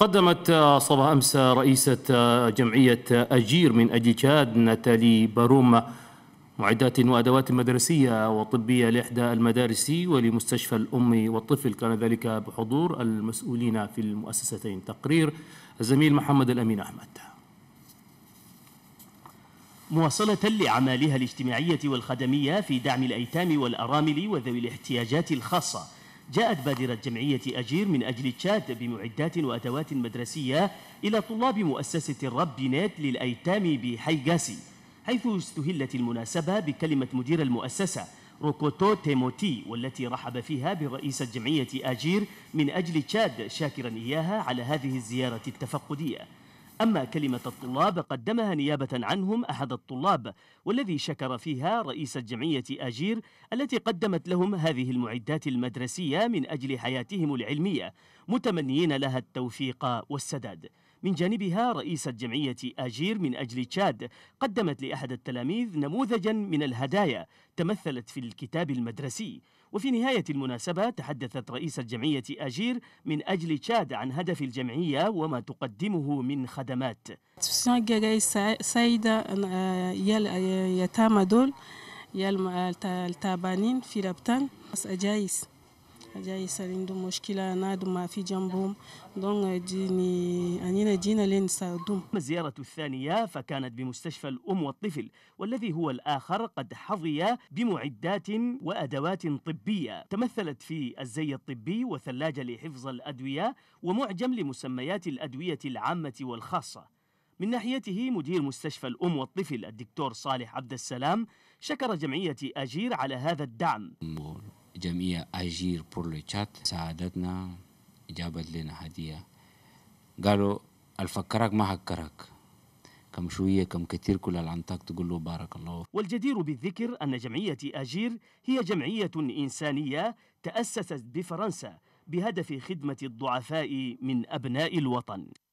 قدمت صباح أمس رئيسة جمعية أجير من أجل تشاد ناتالي باروما معدات وأدوات مدرسية وطبية لإحدى المدارس ولمستشفى الأم والطفل كان ذلك بحضور المسؤولين في المؤسستين تقرير الزميل محمد الأمين أحمد مواصلة لأعمالها الاجتماعية والخدمية في دعم الأيتام والأرامل وذوي الاحتياجات الخاصة جاءت بادرة جمعية أجير من أجل تشاد بمعدات وأدوات مدرسية إلى طلاب مؤسسة الرب نيت للأيتام بحي غاسي حيث استهلت المناسبة بكلمة مدير المؤسسة روكوتو تيموتي والتي رحب فيها برئيس جمعية أجير من أجل تشاد شاكرا إياها على هذه الزيارة التفقدية أما كلمة الطلاب قدمها نيابة عنهم أحد الطلاب والذي شكر فيها رئيس جمعية أجير التي قدمت لهم هذه المعدات المدرسية من أجل حياتهم العلمية متمنين لها التوفيق والسداد من جانبها رئيسة جمعية أجير من أجل تشاد قدمت لأحد التلاميذ نموذجا من الهدايا تمثلت في الكتاب المدرسي وفي نهاية المناسبة تحدثت رئيسة جمعية أجير من أجل تشاد عن هدف الجمعية وما تقدمه من خدمات سيدة آه، آه، يتامى دول آه، التابانين في ربطان أجايس جاي سالين dum مشكلة نادو ما في جنبهم دون جيني أنينا جينا لين سادوم الزيارة الثانية فكانت بمستشفى الأم والطفل والذي هو الآخر قد حظي بمعدات وأدوات طبية تمثلت في الزي الطبي وثلاجة لحفظ الأدوية ومعجم لمسميات الأدوية العامة والخاصة من ناحيته مدير مستشفى الأم والطفل الدكتور صالح عبد السلام شكر جمعية أجير على هذا الدعم جمعية أجير بور لو تشاد ساعدتنا جابت لنا هدية قالوا الفكرك ما هكرك كم شوية كم كثير كل العنطاق تقول له بارك الله والجدير بالذكر أن جمعية أجير هي جمعية إنسانية تأسست بفرنسا بهدف خدمة الضعفاء من أبناء الوطن